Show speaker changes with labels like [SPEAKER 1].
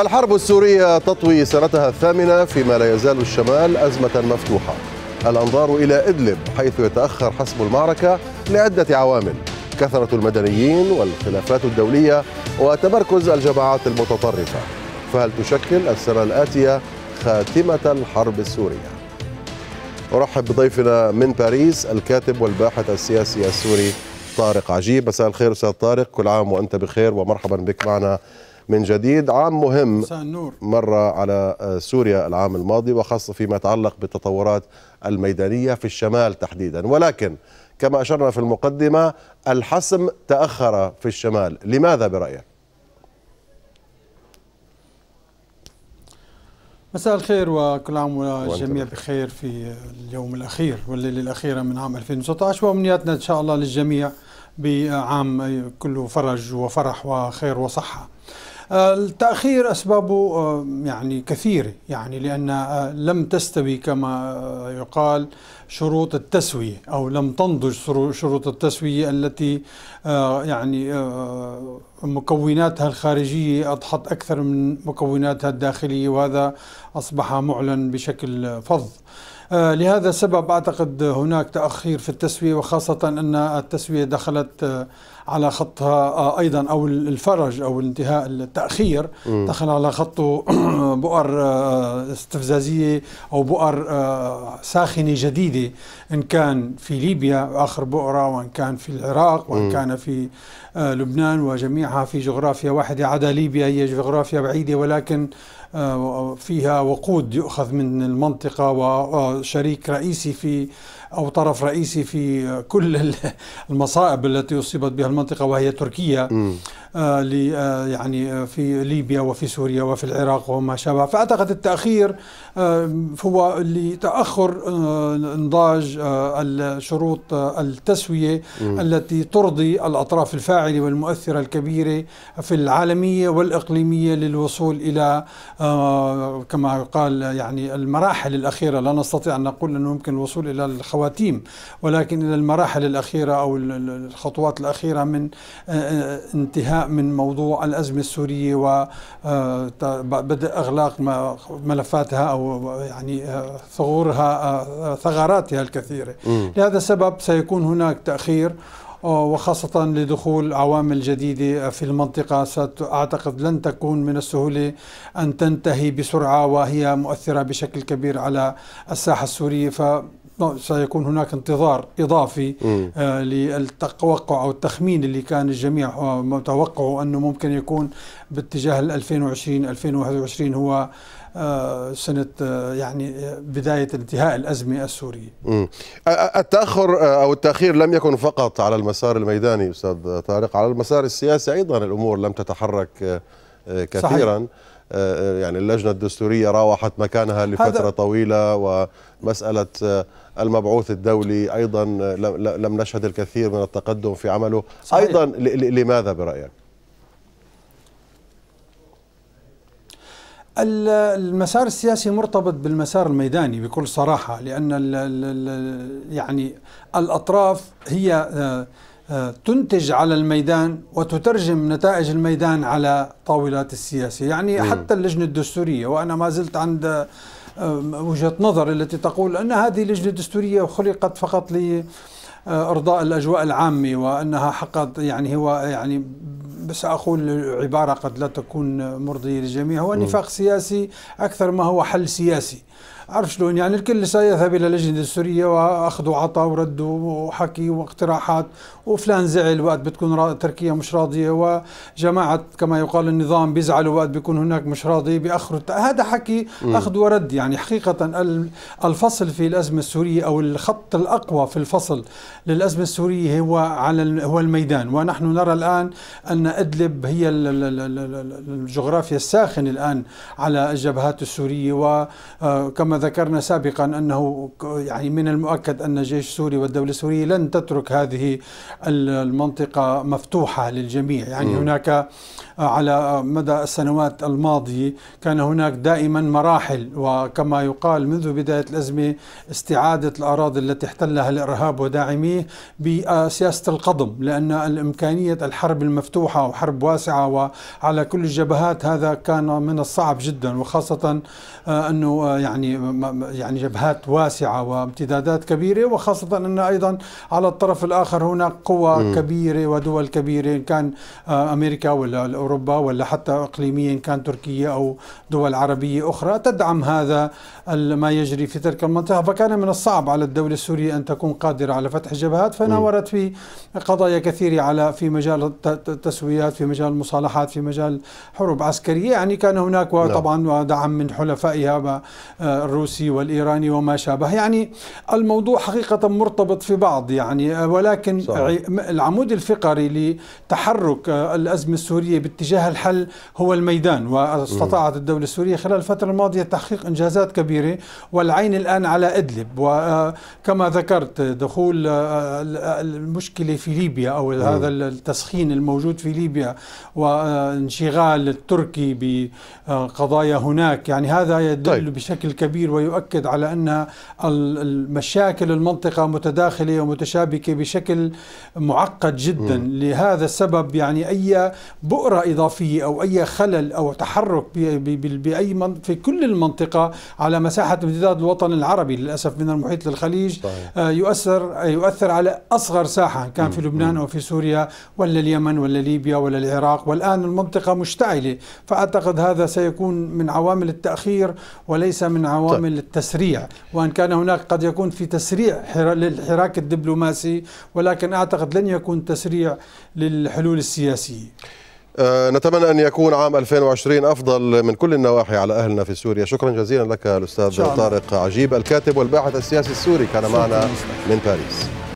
[SPEAKER 1] الحرب السورية تطوي سنتها الثامنة فيما لا يزال الشمال أزمة مفتوحة الأنظار إلى إدلب حيث يتأخر حسم المعركة لعدة عوامل كثرة المدنيين والخلافات الدولية وتمركز الجماعات المتطرفة فهل تشكل السنة الآتية خاتمة الحرب السورية؟ أرحب بضيفنا من باريس الكاتب والباحث السياسي السوري طارق عجيب مساء الخير أستاذ طارق كل عام وأنت بخير ومرحبا بك معنا من جديد عام مهم مر على آه، سوريا العام الماضي وخاصة فيما يتعلق بالتطورات الميدانية في الشمال تحديدا ولكن كما أشرنا في المقدمة الحسم تأخر في الشمال لماذا برأيك؟
[SPEAKER 2] مساء الخير وكل عام والجميع بخير في اليوم الأخير والليلة الأخيرة من عام 2019 وأمنياتنا إن شاء الله للجميع بعام كله فرج وفرح وخير وصحة التأخير أسبابه آه، يعني كثيرة يعني لأن آه، لم تستوي كما آه، يقال شروط التسوية أو لم تنضج شروط التسوية التي يعني مكوناتها الخارجية أضحت أكثر من مكوناتها الداخلية وهذا أصبح معلن بشكل فظ لهذا السبب أعتقد هناك تأخير في التسوية وخاصة أن التسوية دخلت على خطها آه، ايضا او الفرج او الانتهاء التاخير م. دخل على خطه آه، بؤر آه، استفزازيه او بؤر ساخنه جديده ان كان في ليبيا اخر بؤره وان كان في العراق وان م. كان في لبنان وجميعها في جغرافيا واحده عدا ليبيا هي جغرافيا بعيده ولكن فيها وقود يؤخذ من المنطقه وشريك رئيسي في أو طرف رئيسي في كل المصائب التي أصيبت بها المنطقة وهي تركيا م. آه، آه، يعني آه، في ليبيا وفي سوريا وفي العراق وما شابه فأعتقد التأخير هو لتأخر إنضاج الشروط التسوية التي ترضي الأطراف الفاعلة والمؤثرة الكبيرة في العالمية والإقليمية للوصول إلى كما قال يعني المراحل الأخيرة لا نستطيع أن نقول أنه ممكن الوصول إلى الخواتيم ولكن إلى المراحل الأخيرة أو الخطوات الأخيرة من انتهاء من موضوع الأزمة السورية وبدء آه، إغلاق ملفاتها أو يعني آه، ثغورها آه، ثغراتها الكثيرة لهذا السبب سيكون هناك تأخير وخاصة لدخول عوامل جديدة في المنطقة أعتقد لن تكون من السهولة أن تنتهي بسرعة وهي مؤثرة بشكل كبير على الساحة السورية ف نعم، سيكون هناك انتظار اضافي آه للتوقع او التخمين اللي كان الجميع آه، متوقعه انه ممكن يكون باتجاه 2020 2021 هو آه سنة آه يعني آه، بداية انتهاء الأزمة السورية
[SPEAKER 1] مم. التأخر آه، أو التأخير لم يكن فقط على المسار الميداني أستاذ طارق على المسار السياسي أيضا الأمور لم تتحرك آه، كثيرا صحيح. آه، آه، يعني اللجنة الدستورية راوحت مكانها لفترة طويلة ومسألة المبعوث الدولي أيضا لم نشهد الكثير من التقدم في عمله صحيح. أيضا لماذا برأيك؟
[SPEAKER 2] المسار السياسي مرتبط بالمسار الميداني بكل صراحة لأن الـ الـ يعني الأطراف هي تنتج على الميدان وتترجم نتائج الميدان على طاولات السياسه يعني م. حتى اللجنه الدستوريه وانا ما زلت عند آه، وجهه نظر التي تقول ان هذه اللجنه الدستوريه خلقت فقط لارضاء آه، الاجواء العامه وانها حقت يعني هو يعني بس اقول عباره قد لا تكون مرضيه للجميع هو نفاق سياسي اكثر ما هو حل سياسي عارف شلون يعني الكل سيذهب الى اللجنه السوريه واخذ وعطى ورد وحكي واقتراحات وفلان زعل وقت بتكون تركيا مش راضيه وجماعه كما يقال النظام بيزعلوا وقت بيكون هناك مش راضي بياخروا هذا حكي اخذ ورد يعني حقيقه الفصل في الازمه السوريه او الخط الاقوى في الفصل للازمه السوريه هو على هو الميدان ونحن نرى الان ان ادلب هي الجغرافيا الساخنه الان على الجبهات السوريه وكما آه، كما ذكرنا سابقا أنه يعني من المؤكد أن الجيش السوري والدولة السورية لن تترك هذه المنطقة مفتوحة للجميع يعني م. هناك على مدى السنوات الماضية كان هناك دائما مراحل وكما يقال منذ بداية الأزمة استعادة الأراضي التي احتلها الإرهاب وداعميه بسياسة القضم لأن الإمكانية الحرب المفتوحة وحرب واسعة وعلى كل الجبهات هذا كان من الصعب جدا وخاصة آه، أنه آه، يعني يعني جبهات واسعة وامتدادات كبيرة وخاصة أن أيضا على الطرف الآخر هناك قوى كبيرة ودول كبيرة إن كان آه، أمريكا ولا أوروبا ولا حتى إقليميا كان تركيا أو دول عربية أخرى تدعم هذا ما يجري في تلك المنطقة فكان من الصعب على الدولة السورية أن تكون قادرة على فتح جبهات فناورت في قضايا كثيرة على في مجال التسويات في مجال المصالحات في مجال حروب عسكرية يعني كان هناك نعم. وطبعا دعم من حلفائها آه، الروسي والإيراني وما شابه يعني الموضوع حقيقة مرتبط في بعض يعني آه، ولكن صحيح. العمود الفقري لتحرك آه، الأزمة السورية اتجاه الحل هو الميدان واستطاعت الدولة السورية خلال الفترة الماضية تحقيق إنجازات كبيرة والعين الآن على إدلب وكما آه، ذكرت دخول آه، المشكلة في ليبيا أو هذا التسخين الموجود في ليبيا وانشغال آه، التركي بقضايا هناك يعني هذا يدل طيب. بشكل كبير ويؤكد على أن المشاكل المنطقة متداخلة ومتشابكة بشكل معقد جدا م. لهذا السبب يعني أي بؤرة إضافية أو أي خلل أو تحرك بأي في كل المنطقة على مساحة امتداد الوطن العربي للأسف من المحيط للخليج طيب. يؤثر آه، يؤثر على أصغر ساحة كان في لبنان أو في سوريا ولا اليمن ولا ليبيا ولا العراق والآن المنطقة مشتعلة فأعتقد هذا سيكون من عوامل التأخير وليس من عوامل طيب. التسريع وأن كان هناك قد يكون في تسريع للحراك الدبلوماسي ولكن أعتقد لن يكون تسريع للحلول السياسية
[SPEAKER 1] آه، نتمنى أن يكون عام 2020 أفضل من كل النواحي على أهلنا في سوريا شكرا جزيلا لك الأستاذ طارق عجيب الكاتب والباحث السياسي السوري كان معنا من باريس